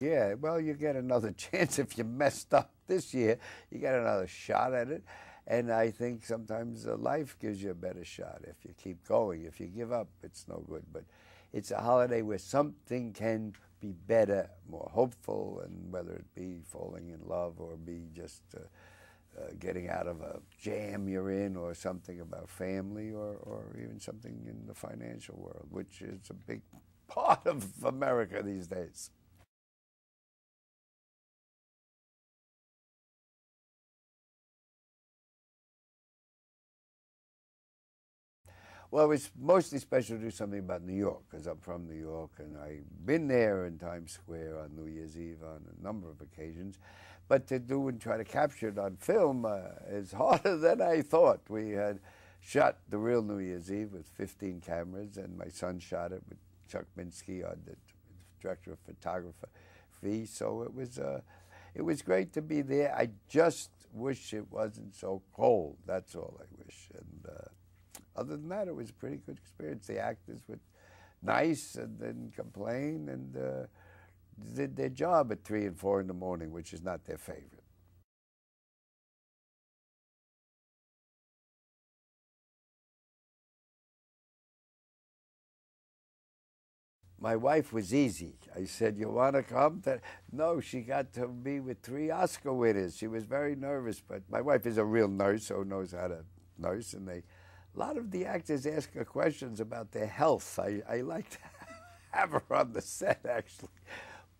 Yeah, well, you get another chance if you messed up this year. You get another shot at it. And I think sometimes uh, life gives you a better shot if you keep going. If you give up, it's no good. But it's a holiday where something can be better, more hopeful, and whether it be falling in love or be just uh, uh, getting out of a jam you're in or something about family or, or even something in the financial world, which is a big part of America these days. Well, it's mostly special to do something about New York because I'm from New York and I've been there in Times Square on New Year's Eve on a number of occasions. But to do and try to capture it on film uh, is harder than I thought. We had shot the real New Year's Eve with 15 cameras, and my son shot it with Chuck Minsky, our director of photography. So it was, uh, it was great to be there. I just wish it wasn't so cold. That's all I wish. And uh, other than that, it was a pretty good experience. The actors were nice and didn't complain and uh, did their job at three and four in the morning, which is not their favorite. my wife was easy. I said, "You want to come?" no, she got to be with three Oscar winners. She was very nervous, but my wife is a real nurse, so knows how to nurse, and they a lot of the actors ask her questions about their health. I, I like to have her on the set, actually.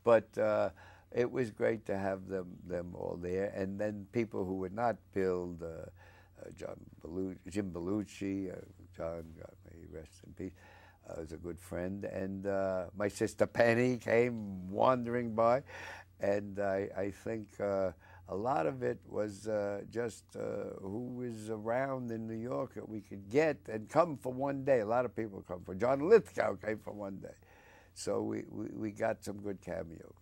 But uh, it was great to have them them all there. And then people who were not billed, uh, uh, John Bellucci, Jim Belushi, uh, John, God may he rest in peace, was uh, a good friend. And uh, my sister Penny came wandering by. And I, I think a lot of it was uh, just uh, who was around in New York that we could get and come for one day. A lot of people come for. John Lithgow came for one day. So we, we, we got some good cameos.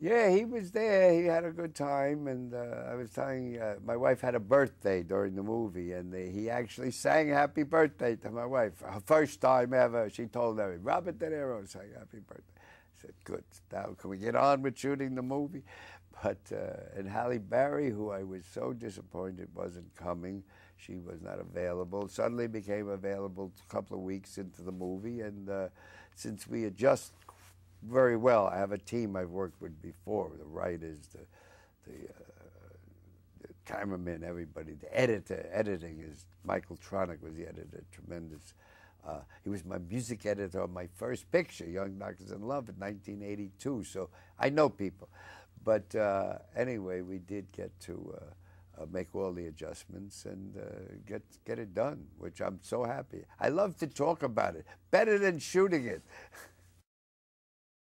Yeah, he was there. He had a good time, and uh, I was telling uh, my wife had a birthday during the movie, and he actually sang "Happy Birthday" to my wife, her first time ever. She told me Robert De Niro sang "Happy Birthday." I said, "Good. Now can we get on with shooting the movie?" But uh, and Halle Berry, who I was so disappointed wasn't coming, she was not available. Suddenly became available a couple of weeks into the movie, and uh, since we had just very well. I have a team I've worked with before, the writers, the, the, uh, the cameramen, everybody, the editor. Editing is Michael Tronick was the editor, tremendous. Uh, he was my music editor on my first picture, Young Doctors in Love, in 1982. So I know people. But uh, anyway, we did get to uh, uh make all the adjustments and uh, get get it done, which I'm so happy. I love to talk about it, better than shooting it.